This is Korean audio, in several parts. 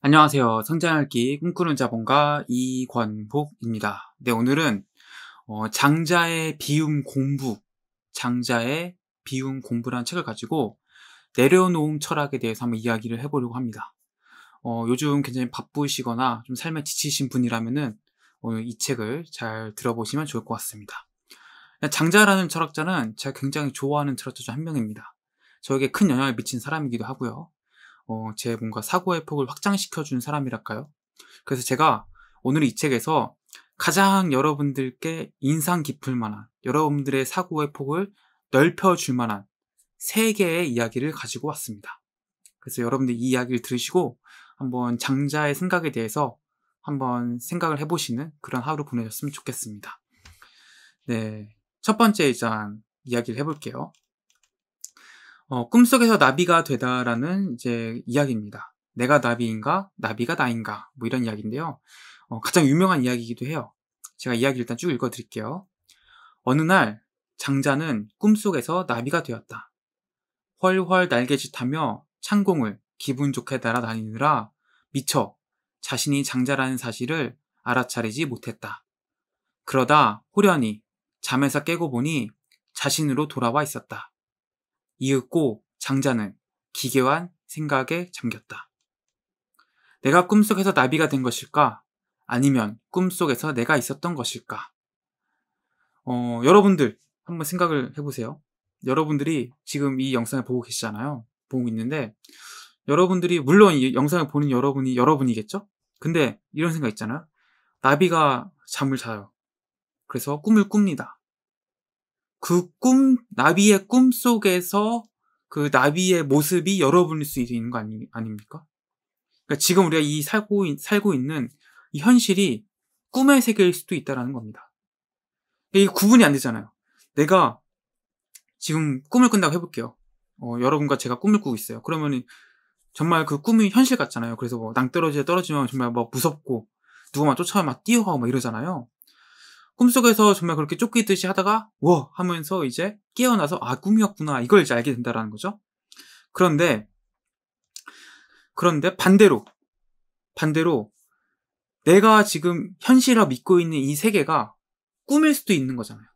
안녕하세요. 성장할기 꿈꾸는 자본가 이권복입니다. 네, 오늘은 어, 장자의 비움 공부, 장자의 비움 공부라는 책을 가지고 내려놓음 철학에 대해서 한번 이야기를 해보려고 합니다. 어, 요즘 굉장히 바쁘시거나 좀 삶에 지치신 분이라면은 오늘 이 책을 잘 들어보시면 좋을 것 같습니다. 장자라는 철학자는 제가 굉장히 좋아하는 철학자 중 한 명입니다. 저에게 큰 영향을 미친 사람이기도 하고요. 어, 제 뭔가 사고의 폭을 확장시켜준 사람이랄까요? 그래서 제가 오늘 이 책에서 가장 여러분들께 인상 깊을 만한, 여러분들의 사고의 폭을 넓혀줄 만한 세 개의 이야기를 가지고 왔습니다. 그래서 여러분들 이 이야기를 들으시고 한번 장자의 생각에 대해서 한번 생각을 해보시는 그런 하루 보내셨으면 좋겠습니다. 네. 첫 번째 이장 이야기를 해볼게요. 어, 꿈속에서 나비가 되다라는 이제 이야기입니다. 내가 나비인가? 나비가 나인가? 뭐 이런 이야기인데요. 어, 가장 유명한 이야기이기도 해요. 제가 이야기 일단 쭉 읽어드릴게요. 어느 날 장자는 꿈속에서 나비가 되었다. 훨훨 날개짓하며 창공을 기분 좋게 날아다니느라 미처 자신이 장자라는 사실을 알아차리지 못했다. 그러다 호련히 잠에서 깨고 보니 자신으로 돌아와 있었다. 이윽고 장자는 기괴한 생각에 잠겼다. 내가 꿈속에서 나비가 된 것일까? 아니면 꿈속에서 내가 있었던 것일까? 어, 여러분들 한번 생각을 해보세요. 여러분들이 지금 이 영상을 보고 계시잖아요. 보고 있는데 여러분들이 물론 이 영상을 보는 여러분이 여러분이겠죠? 근데 이런 생각 있잖아요. 나비가 잠을 자요. 그래서 꿈을 꿉니다. 그 꿈, 나비의 꿈 속에서 그 나비의 모습이 열어분일수 있는 거 아니, 아닙니까? 그러니까 지금 우리가 이 살고, 살고 있는 이 현실이 꿈의 세계일 수도 있다는 겁니다. 이게 구분이 안 되잖아요. 내가 지금 꿈을 꾼다고 해볼게요. 어, 여러분과 제가 꿈을 꾸고 있어요. 그러면 정말 그 꿈이 현실 같잖아요. 그래서 뭐 낭떠러지에 떨어지면 정말 뭐 막 무섭고 누구만 쫓아와 막 뛰어가고 막 이러잖아요. 꿈속에서 정말 그렇게 쫓기듯이 하다가 와 하면서 이제 깨어나서 아 꿈이었구나 이걸 이제 알게 된다라는 거죠. 그런데 그런데 반대로 반대로 내가 지금 현실이라 믿고 있는 이 세계가 꿈일 수도 있는 거잖아요.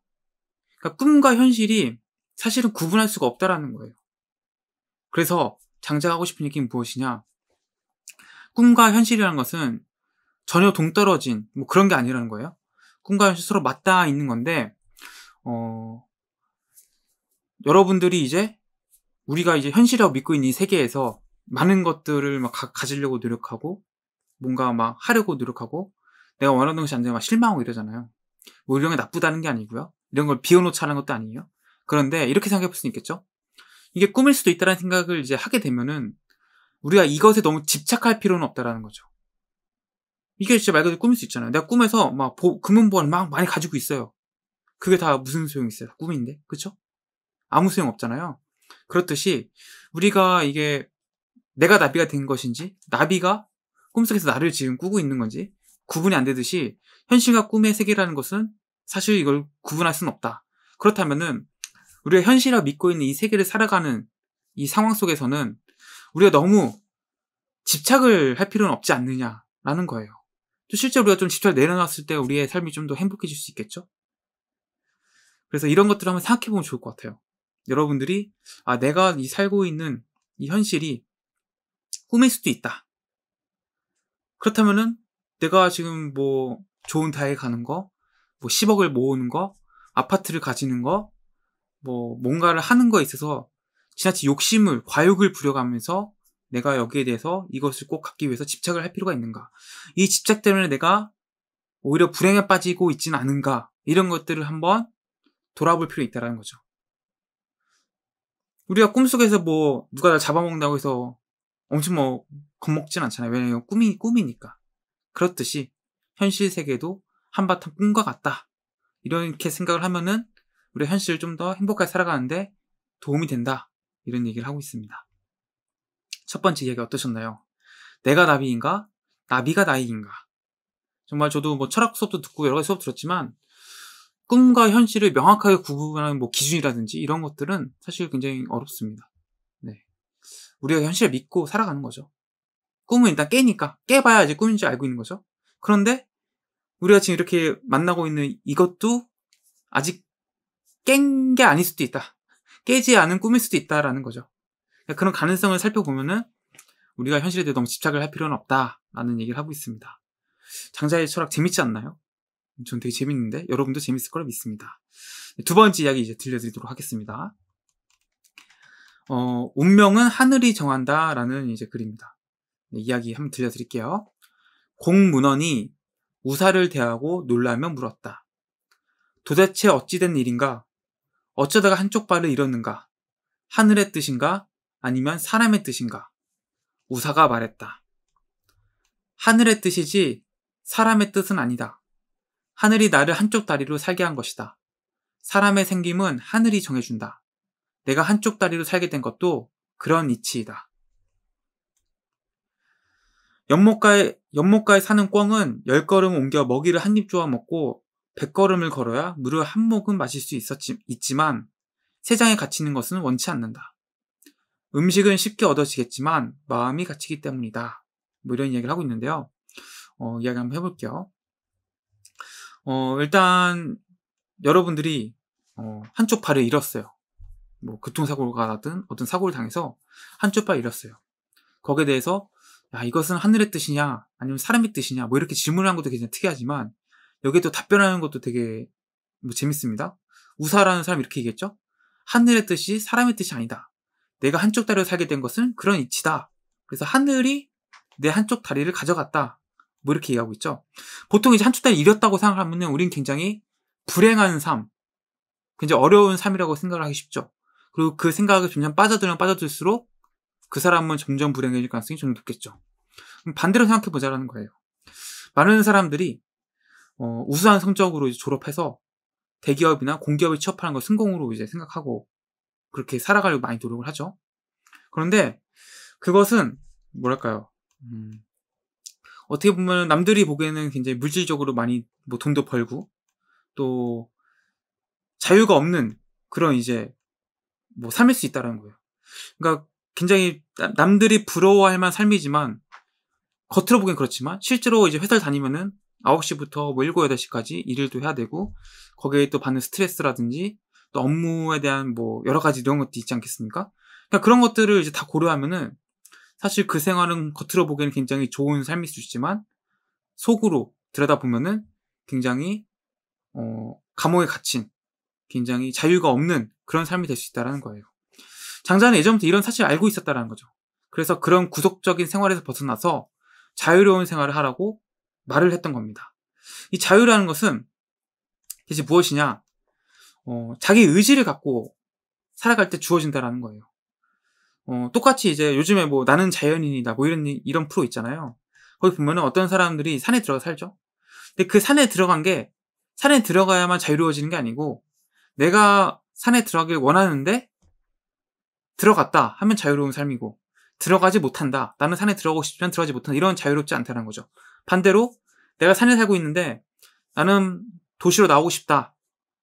그러니까 꿈과 현실이 사실은 구분할 수가 없다라는 거예요. 그래서 장자 하고 싶은 얘기는 무엇이냐? 꿈과 현실이라는 것은 전혀 동떨어진 뭐 그런 게 아니라는 거예요. 꿈과 현실 서로 맞닿아 있는 건데 어, 여러분들이 이제 우리가 이제 현실이라고 믿고 있는 이 세계에서 많은 것들을 막 가, 지려고 노력하고 뭔가 막 하려고 노력하고 내가 원하는 것이 안 되면 막 실망하고 이러잖아요. 뭐 이런 게 나쁘다는 게 아니고요. 이런 걸 비워놓자는 것도 아니에요. 그런데 이렇게 생각해 볼 수는 있겠죠. 이게 꿈일 수도 있다는 생각을 이제 하게 되면은 우리가 이것에 너무 집착할 필요는 없다라는 거죠. 이게 진짜 말 그대로 꿈일 수 있잖아요. 내가 꿈에서 막 보, 금은보화를 막 많이 가지고 있어요. 그게 다 무슨 소용이 있어요? 꿈인데. 그쵸? 아무 소용 없잖아요. 그렇듯이 우리가 이게 내가 나비가 된 것인지 나비가 꿈속에서 나를 지금 꾸고 있는 건지 구분이 안 되듯이 현실과 꿈의 세계라는 것은 사실 이걸 구분할 수는 없다. 그렇다면은 우리가 현실화 믿고 있는 이 세계를 살아가는 이 상황 속에서는 우리가 너무 집착을 할 필요는 없지 않느냐라는 거예요. 실제 우리가 좀 집착 내려놨을 때 우리의 삶이 좀 더 행복해질 수 있겠죠? 그래서 이런 것들을 한번 생각해보면 좋을 것 같아요. 여러분들이, 아, 내가 이 살고 있는 이 현실이 꿈일 수도 있다. 그렇다면은 내가 지금 뭐 좋은 다에 가는 거, 뭐 10억을 모으는 거, 아파트를 가지는 거, 뭐 뭔가를 하는 거에 있어서 지나치 욕심을, 과욕을 부려가면서 내가 여기에 대해서 이것을 꼭 갖기 위해서 집착을 할 필요가 있는가? 이 집착 때문에 내가 오히려 불행에 빠지고 있지는 않은가? 이런 것들을 한번 돌아볼 필요 있다라는 거죠. 우리가 꿈속에서 뭐 누가 날 잡아먹는다고 해서 엄청 뭐 겁먹진 않잖아요. 왜냐면 꿈이 꿈이니까. 그렇듯이 현실 세계도 한바탕 꿈과 같다. 이렇게 생각을 하면은 우리 현실을 좀 더 행복하게 살아가는데 도움이 된다. 이런 얘기를 하고 있습니다. 첫 번째 이야기 어떠셨나요? 내가 나비인가? 나비가 나이인가? 정말 저도 뭐 철학 수업도 듣고 여러 가지 수업 들었지만 꿈과 현실을 명확하게 구분하는 뭐 기준이라든지 이런 것들은 사실 굉장히 어렵습니다. 네. 우리가 현실을 믿고 살아가는 거죠. 꿈은 일단 깨니까 깨봐야 이제 꿈인지 알고 있는 거죠. 그런데 우리가 지금 이렇게 만나고 있는 이것도 아직 깬 게 아닐 수도 있다. 깨지 않은 꿈일 수도 있다라는 거죠. 그러니까 그런 가능성을 살펴보면은 우리가 현실에 대동 집착을 할 필요는 없다라는 얘기를 하고 있습니다. 장자의 철학 재밌지 않나요? 전 되게 재밌는데 여러분도 재밌을 거라 믿습니다. 네, 두 번째 이야기 이제 들려드리도록 하겠습니다. 어, 운명은 하늘이 정한다라는 이제 글입니다. 네, 이야기 한번 들려드릴게요. 공문원이 우사를 대하고 놀라며 물었다. 도대체 어찌된 일인가? 어쩌다가 한쪽 발을 잃었는가? 하늘의 뜻인가? 아니면 사람의 뜻인가? 우사가 말했다. 하늘의 뜻이지 사람의 뜻은 아니다. 하늘이 나를 한쪽 다리로 살게 한 것이다. 사람의 생김은 하늘이 정해준다. 내가 한쪽 다리로 살게 된 것도 그런 이치이다. 연못가에, 연못가에 사는 꿩은 열 걸음 옮겨 먹이를 한 입 조아 먹고 백 걸음을 걸어야 물을 한 모금 마실 수 있었지, 있지만 세상에 갇히는 것은 원치 않는다. 음식은 쉽게 얻어지겠지만 마음이 갇히기 때문이다. 뭐 이런 이야기를 하고 있는데요. 어, 이야기 한번 해볼게요. 어, 일단 여러분들이 어, 한쪽 팔을 잃었어요. 뭐 교통사고가 나든 어떤 사고를 당해서 한쪽 팔을 잃었어요. 거기에 대해서 야, 이것은 하늘의 뜻이냐 아니면 사람의 뜻이냐 뭐 이렇게 질문을 한 것도 굉장히 특이하지만 여기에 또 답변하는 것도 되게 뭐 재밌습니다. 우사라는 사람이 이렇게 얘기했죠. 하늘의 뜻이 사람의 뜻이 아니다. 내가 한쪽 다리로 살게 된 것은 그런 이치다. 그래서 하늘이 내 한쪽 다리를 가져갔다. 뭐 이렇게 얘기하고 있죠. 보통 이제 한쪽 다리 잃었다고 생각하면은 우린 굉장히 불행한 삶, 굉장히 어려운 삶이라고 생각을 하기 쉽죠. 그리고 그 생각에 점점 빠져들면 빠져들수록 그 사람은 점점 불행해질 가능성이 좀 높겠죠. 반대로 생각해 보자라는 거예요. 많은 사람들이 어, 우수한 성적으로 졸업해서 대기업이나 공기업에 취업하는 걸 성공으로 이제 생각하고 그렇게 살아가려고 많이 노력을 하죠. 그런데 그것은 뭐랄까요? 음, 어떻게 보면 남들이 보기에는 굉장히 물질적으로 많이 뭐 돈도 벌고 또 자유가 없는 그런 이제 뭐 삶일 수 있다라는 거예요. 그러니까 굉장히 남들이 부러워할 만한 삶이지만 겉으로 보기엔 그렇지만 실제로 이제 회사를 다니면은 9시부터 뭐 7, 8시까지 일을 또 해야 되고 거기에 또 받는 스트레스라든지 또 업무에 대한 뭐 여러 가지 이런 것도 있지 않겠습니까? 그러니까 그런 것들을 이제 다 고려하면은 사실 그 생활은 겉으로 보기에는 굉장히 좋은 삶일 수 있지만 속으로 들여다보면은 굉장히 어, 감옥에 갇힌 굉장히 자유가 없는 그런 삶이 될 수 있다라는 거예요. 장자는 예전부터 이런 사실을 알고 있었다라는 거죠. 그래서 그런 구속적인 생활에서 벗어나서 자유로운 생활을 하라고 말을 했던 겁니다. 이 자유라는 것은 대체 무엇이냐? 어, 자기 의지를 갖고 살아갈 때 주어진다라는 거예요. 어, 똑같이 이제 요즘에 뭐 나는 자연인이다 뭐 이런 이런 프로 있잖아요. 거기 보면은 어떤 사람들이 산에 들어가 살죠. 근데 그 산에 들어간 게 산에 들어가야만 자유로워지는 게 아니고 내가 산에 들어가길 원하는데 들어갔다 하면 자유로운 삶이고 들어가지 못한다. 나는 산에 들어가고 싶지만 들어가지 못한다. 이런 자유롭지 않다는 거죠. 반대로 내가 산에 살고 있는데 나는 도시로 나오고 싶다.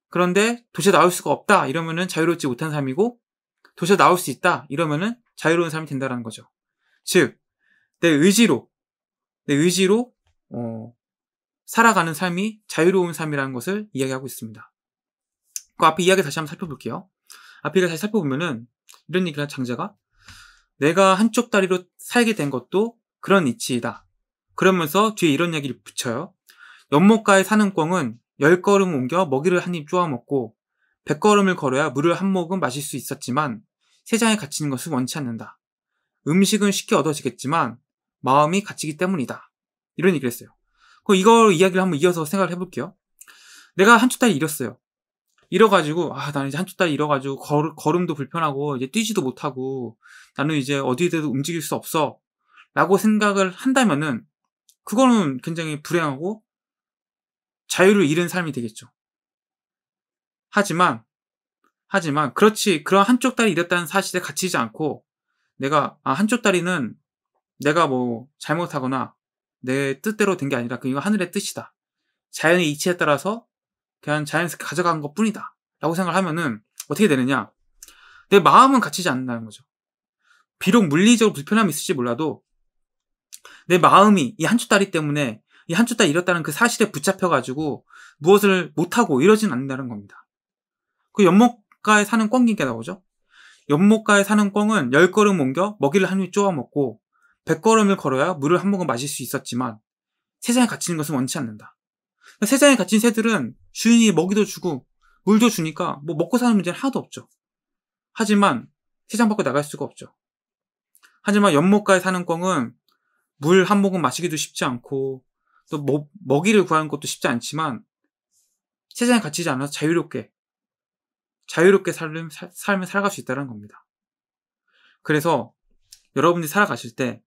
그런데 도시에 나올 수가 없다 이러면은 자유롭지 못한 삶이고 도시에 나올 수 있다 이러면은 자유로운 삶이 된다라는 거죠. 즉, 내 의지로, 내 의지로, 어, 살아가는 삶이 자유로운 삶이라는 것을 이야기하고 있습니다. 그 앞에 이야기 다시 한번 살펴볼게요. 앞에 이야기 다시 살펴보면은 이런 얘기를 한 장자가 내가 한쪽 다리로 살게 된 것도 그런 이치이다. 그러면서 뒤에 이런 얘기를 붙여요. 연못가에 사는 꿩은 열 걸음 옮겨 먹이를 한 입 쪼아 먹고 백 걸음을 걸어야 물을 한 모금 마실 수 있었지만 세상에 갇히는 것을 원치 않는다. 음식은 쉽게 얻어지겠지만 마음이 갇히기 때문이다. 이런 얘기를 했어요. 그 이걸 이야기를 한번 이어서 생각을 해볼게요. 내가 한쪽 달 잃었어요. 잃어가지고 아 나는 이제 한쪽 달 잃어가지고 걸, 걸음도 불편하고 이제 뛰지도 못하고 나는 이제 어디에도 움직일 수 없어 라고 생각을 한다면은 그거는 굉장히 불행하고 자유를 잃은 삶이 되겠죠. 하지만 하지만 그렇지 그런 한쪽 다리 잃었다는 사실에 갇히지 않고 내가 아 한쪽 다리는 내가 뭐 잘못하거나 내 뜻대로 된 게 아니라 그건 하늘의 뜻이다. 자연의 이치에 따라서 그냥 자연스럽게 가져간 것 뿐이다. 라고 생각을 하면은 어떻게 되느냐. 내 마음은 갇히지 않는다는 거죠. 비록 물리적으로 불편함이 있을지 몰라도 내 마음이 이 한쪽 다리 때문에 이한주다 잃었다는 그 사실에 붙잡혀가지고 무엇을 못하고 이러진 않는다는 겁니다. 그 연못가에 사는 꿩기게 나오죠. 연못가에 사는 꿩은 열걸음 옮겨 먹이를 한입 쪼아먹고 백걸음을 걸어야 물을 한 모금 마실 수 있었지만 세상에 갇히는 것은 원치 않는다. 세상에 갇힌 새들은 주인이 먹이도 주고 물도 주니까 뭐 먹고 사는 문제는 하나도 없죠. 하지만 세상 밖으로 나갈 수가 없죠. 하지만 연못가에 사는 꿩은 물 한 모금 마시기도 쉽지 않고 또 뭐, 먹이를 구하는 것도 쉽지 않지만 세상에 갇히지 않아서 자유롭게 자유롭게 삶, 삶을 살아갈 수 있다는 겁니다. 그래서 여러분이 살아가실 때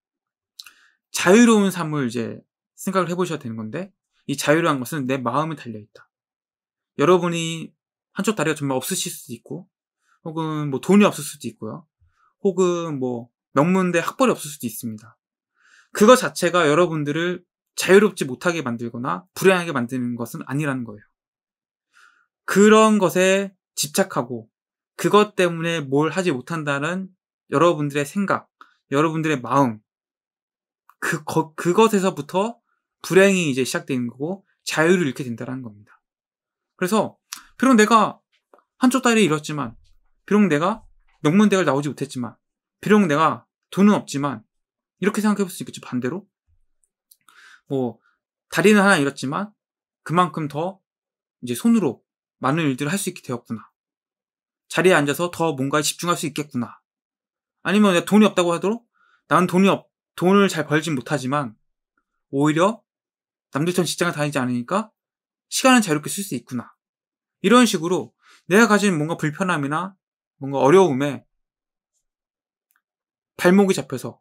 자유로운 삶을 이제 생각을 해보셔야 되는 건데 이 자유로운 것은 내 마음에 달려있다. 여러분이 한쪽 다리가 정말 없으실 수도 있고 혹은 뭐 돈이 없을 수도 있고요. 혹은 뭐 명문대 학벌이 없을 수도 있습니다. 그거 자체가 여러분들을 자유롭지 못하게 만들거나 불행하게 만드는 것은 아니라는 거예요. 그런 것에 집착하고 그것 때문에 뭘 하지 못한다는 여러분들의 생각, 여러분들의 마음, 그, 거, 그것에서부터 불행이 이제 시작되는 거고 자유를 잃게 된다는 겁니다. 그래서 비록 내가 한쪽 다리 잃었지만, 비록 내가 명문대를 나오지 못했지만, 비록 내가 돈은 없지만, 이렇게 생각해 볼 수 있겠죠, 반대로. 뭐 다리는 하나 잃었지만 그만큼 더 이제 손으로 많은 일들을 할 수 있게 되었구나. 자리에 앉아서 더 뭔가에 집중할 수 있겠구나. 아니면 내가 돈이 없다고 하도록 나는 돈이 없, 돈을 잘 벌진 못하지만 오히려 남들처럼 직장을 다니지 않으니까 시간은 자유롭게 쓸 수 있구나. 이런 식으로 내가 가진 뭔가 불편함이나 뭔가 어려움에 발목이 잡혀서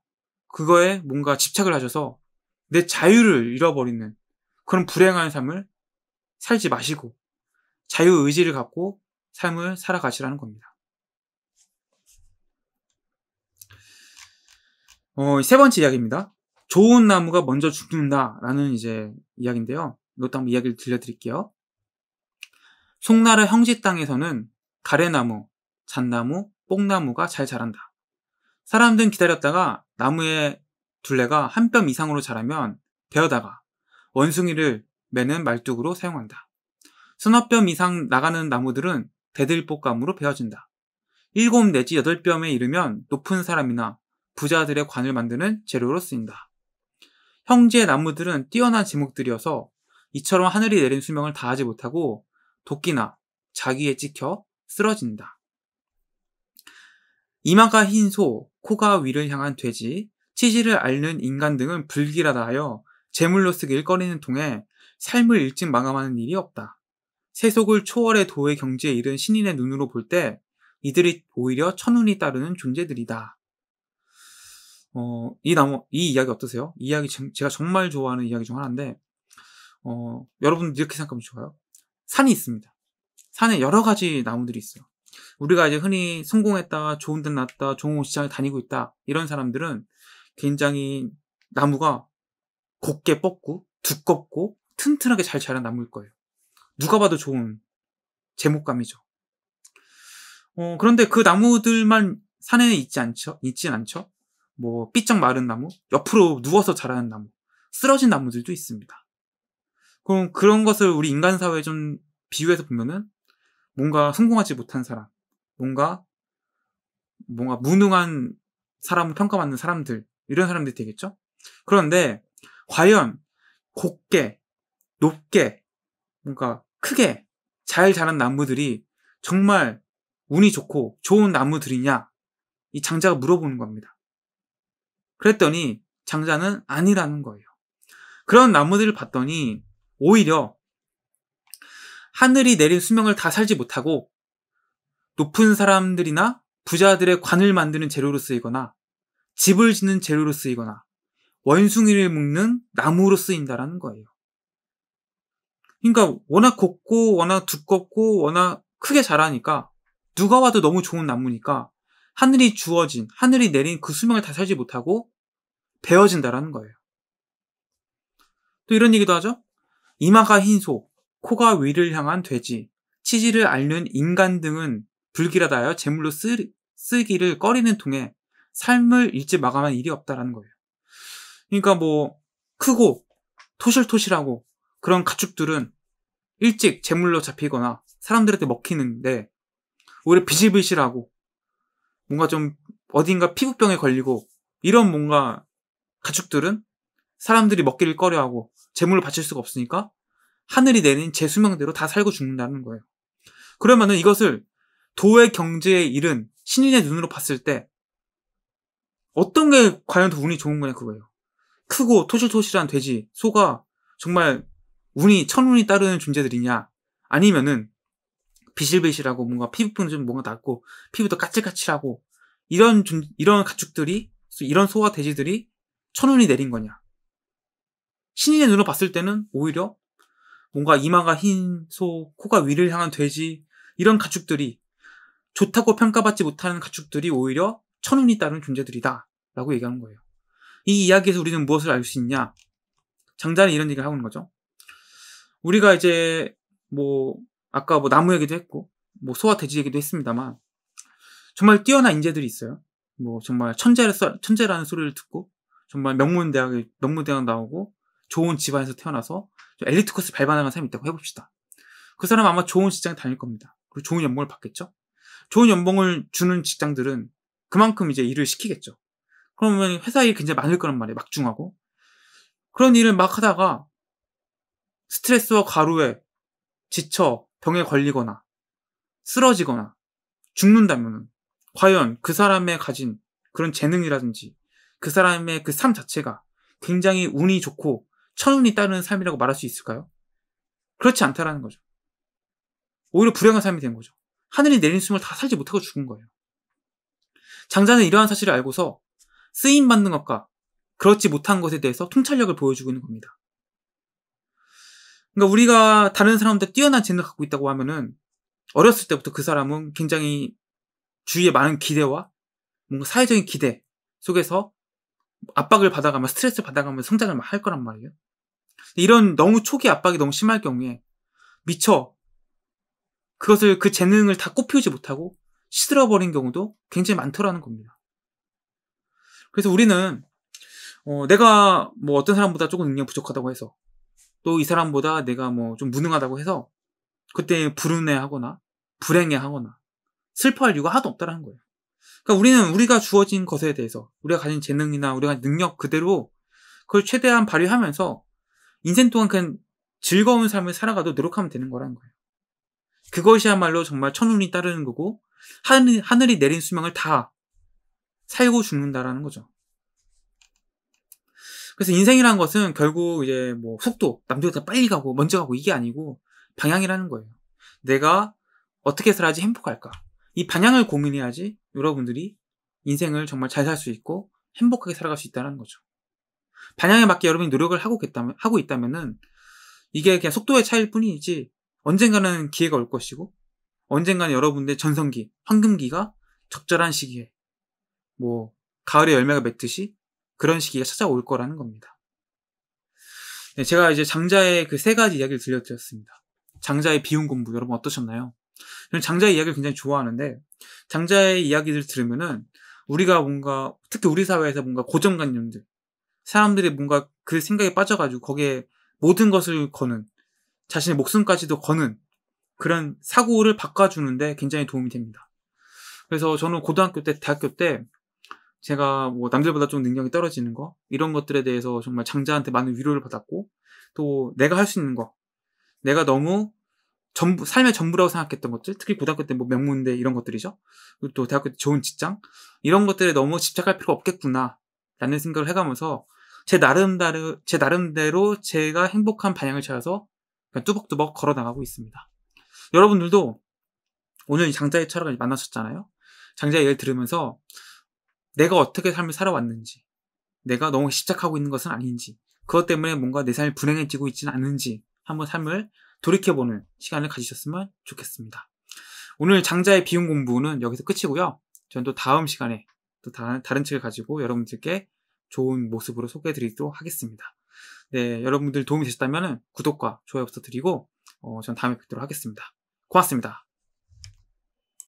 그거에 뭔가 집착을 하셔서 내 자유를 잃어버리는 그런 불행한 삶을 살지 마시고 자유 의지를 갖고 삶을 살아가시라는 겁니다. 어, 세 번째 이야기입니다. 좋은 나무가 먼저 죽는다라는 이제 이야기인데요. 이것도 한번 이야기를 들려드릴게요. 송나라 형지 땅에서는 가래나무, 잣나무, 뽕나무가 잘 자란다. 사람들은 기다렸다가 나무에 둘레가 한 뼘 이상으로 자라면 베어다가 원숭이를 매는 말뚝으로 사용한다. 수납뼘 이상 나가는 나무들은 대들보감으로 베어진다. 일곱 내지 여덟 뼘에 이르면 높은 사람이나 부자들의 관을 만드는 재료로 쓰인다. 형제의 나무들은 뛰어난 지목들이어서 이처럼 하늘이 내린 수명을 다하지 못하고 도끼나 자기에 찍혀 쓰러진다. 이마가 흰 소, 코가 위를 향한 돼지, 치질을 앓는 인간 등은 불길하다 하여 재물로쓰기 일거리는 통해 삶을 일찍 마감하는 일이 없다. 세속을 초월의 도의 경지에 이른 신인의 눈으로 볼 때 이들이 오히려 천운이 따르는 존재들이다. 어, 이 나무, 이 이야기 어떠세요? 이 이야기 제가 정말 좋아하는 이야기 중 하나인데, 어, 여러분 이렇게 생각하면 좋아요. 산이 있습니다. 산에 여러 가지 나무들이 있어요. 우리가 이제 흔히 성공했다, 좋은 데 났다, 좋은 시장을 다니고 있다, 이런 사람들은 굉장히 나무가 곱게 뻗고 두껍고 튼튼하게 잘 자란 나무일 거예요. 누가 봐도 좋은 제목감이죠. 어, 그런데 그 나무들만 산에 있지 않죠? 있진 않죠? 뭐, 삐쩍 마른 나무, 옆으로 누워서 자라는 나무, 쓰러진 나무들도 있습니다. 그럼 그런 것을 우리 인간 사회에 좀 비유해서 보면은 뭔가 성공하지 못한 사람, 뭔가, 뭔가 무능한 사람을 평가받는 사람들, 이런 사람들이 되겠죠? 그런데 과연 곱게, 높게, 뭔가 크게 잘 자란 나무들이 정말 운이 좋고 좋은 나무들이냐? 이 장자가 물어보는 겁니다. 그랬더니 장자는 아니라는 거예요. 그런 나무들을 봤더니 오히려 하늘이 내린 수명을 다 살지 못하고 높은 사람들이나 부자들의 관을 만드는 재료로 쓰이거나 집을 짓는 재료로 쓰이거나 원숭이를 묶는 나무로 쓰인다라는 거예요. 그러니까 워낙 곱고 워낙 두껍고 워낙 크게 자라니까 누가 와도 너무 좋은 나무니까 하늘이 주어진 하늘이 내린 그 수명을 다 살지 못하고 베어진다라는 거예요. 또 이런 얘기도 하죠. 이마가 흰 소, 코가 위를 향한 돼지, 치질을 앓는 인간 등은 불길하다 하여 재물로 쓰, 쓰기를 꺼리는 통에 삶을 일찍 마감한 일이 없다라는 거예요. 그러니까 뭐 크고 토실토실하고 그런 가축들은 일찍 제물로 잡히거나 사람들한테 먹히는데 오히려 비실비실하고 뭔가 좀 어딘가 피부병에 걸리고 이런 뭔가 가축들은 사람들이 먹기를 꺼려하고 재물을 바칠 수가 없으니까 하늘이 내린 제 수명대로 다 살고 죽는다는 거예요. 그러면은 이것을 도의 경제의 일은 신인의 눈으로 봤을 때 어떤 게 과연 더 운이 좋은 거냐 그거예요. 크고 토실토실한 돼지, 소가 정말 운이 천운이 따르는 존재들이냐 아니면은 비실비실하고 뭔가 피부는 좀 뭔가 낮고 피부도 까칠까칠하고 이런 좀, 이런 가축들이 이런 소와 돼지들이 천운이 내린 거냐 신인의 눈으로 봤을 때는 오히려 뭔가 이마가 흰 소, 코가 위를 향한 돼지 이런 가축들이 좋다고 평가받지 못하는 가축들이 오히려 천운이 따른 존재들이다. 라고 얘기하는 거예요. 이 이야기에서 우리는 무엇을 알 수 있냐? 장자는 이런 얘기를 하고 있는 거죠. 우리가 이제, 뭐, 아까 뭐 나무 얘기도 했고, 뭐 소와 돼지 얘기도 했습니다만, 정말 뛰어난 인재들이 있어요. 뭐 정말 천재를 천재라는 소리를 듣고, 정말 명문대학에, 명문대학 나오고, 좋은 집안에서 태어나서 엘리트 코스 발반하는 사람이 있다고 해봅시다. 그 사람 아마 좋은 직장에 다닐 겁니다. 그리고 좋은 연봉을 받겠죠? 좋은 연봉을 주는 직장들은 그만큼 이제 일을 시키겠죠. 그러면 회사 일이 굉장히 많을 거란 말이에요. 막중하고. 그런 일을 막 하다가 스트레스와 가루에 지쳐 병에 걸리거나 쓰러지거나 죽는다면 과연 그 사람의 가진 그런 재능이라든지 그 사람의 그 삶 자체가 굉장히 운이 좋고 천운이 따르는 삶이라고 말할 수 있을까요? 그렇지 않다라는 거죠. 오히려 불행한 삶이 된 거죠. 하늘이 내린 숨을 다 살지 못하고 죽은 거예요. 장자는 이러한 사실을 알고서 쓰임받는 것과 그렇지 못한 것에 대해서 통찰력을 보여주고 있는 겁니다. 그러니까 우리가 다른 사람들 뛰어난 재능을 갖고 있다고 하면은 어렸을 때부터 그 사람은 굉장히 주위에 많은 기대와 뭔가 사회적인 기대 속에서 압박을 받아가며 스트레스를 받아가며 성장을 막할 거란 말이에요. 이런 너무 초기 압박이 너무 심할 경우에 미처 그것을 그 재능을 다 꽃피우지 못하고 시들어버린 경우도 굉장히 많더라는 겁니다. 그래서 우리는 어, 내가 뭐 어떤 사람보다 조금 능력 부족하다고 해서 또 이 사람보다 내가 뭐 좀 무능하다고 해서 그때 불운해하거나 불행해하거나 슬퍼할 이유가 하나도 없다라는 거예요. 그러니까 우리는 우리가 주어진 것에 대해서 우리가 가진 재능이나 우리가 능력 그대로 그걸 최대한 발휘하면서 인생 동안 그냥 즐거운 삶을 살아가도 노력하면 되는 거라는 거예요. 그것이야말로 정말 천운이 따르는 거고 하늘, 하늘이 내린 수명을 다 살고 죽는다라는 거죠. 그래서 인생이라는 것은 결국 이제 뭐 속도, 남들보다 빨리 가고 먼저 가고 이게 아니고 방향이라는 거예요. 내가 어떻게 살아야지 행복할까? 이 방향을 고민해야지 여러분들이 인생을 정말 잘 살 수 있고 행복하게 살아갈 수 있다는 거죠. 방향에 맞게 여러분이 노력을 하고, 있다면, 하고 있다면은 이게 그냥 속도의 차이일 뿐이지 언젠가는 기회가 올 것이고 언젠간 여러분들 의 전성기, 황금기가 적절한 시기에 뭐가을의 열매가 맺듯이 그런 시기가 찾아올 거라는 겁니다. 네, 제가 이제 장자의 그 세 가지 이야기를 들려드렸습니다. 장자의 비운 공부 여러분 어떠셨나요? 저는 장자의 이야기를 굉장히 좋아하는데 장자의 이야기를 들으면은 우리가 뭔가 특히 우리 사회에서 뭔가 고정관념들 사람들이 뭔가 그 생각에 빠져가지고 거기에 모든 것을 거는 자신의 목숨까지도 거는 그런 사고를 바꿔주는데 굉장히 도움이 됩니다. 그래서 저는 고등학교 때, 대학교 때 제가 뭐 남들보다 좀 능력이 떨어지는 거 이런 것들에 대해서 정말 장자한테 많은 위로를 받았고 또 내가 할 수 있는 거 내가 너무 전부 삶의 전부라고 생각했던 것들 특히 고등학교 때 뭐 명문대 이런 것들이죠 그리고 또 대학교 때 좋은 직장 이런 것들에 너무 집착할 필요가 없겠구나 라는 생각을 해가면서 제 나름대로 제 나름대로 제가 행복한 방향을 찾아서 뚜벅뚜벅 걸어 나가고 있습니다. 여러분들도 오늘 이 장자의 철학을 만나셨잖아요. 장자의 예를 들으면서 내가 어떻게 삶을 살아왔는지, 내가 너무 시작하고 있는 것은 아닌지, 그것 때문에 뭔가 내 삶이 불행해지고 있지는 않은지 한번 삶을 돌이켜보는 시간을 가지셨으면 좋겠습니다. 오늘 장자의 비운 공부는 여기서 끝이고요. 저는 또 다음 시간에 또 다른, 다른 책을 가지고 여러분들께 좋은 모습으로 소개해드리도록 하겠습니다. 네, 여러분들 도움이 되셨다면 구독과 좋아요 부탁드리고 어, 전 다음에 뵙도록 하겠습니다. 고맙습니다.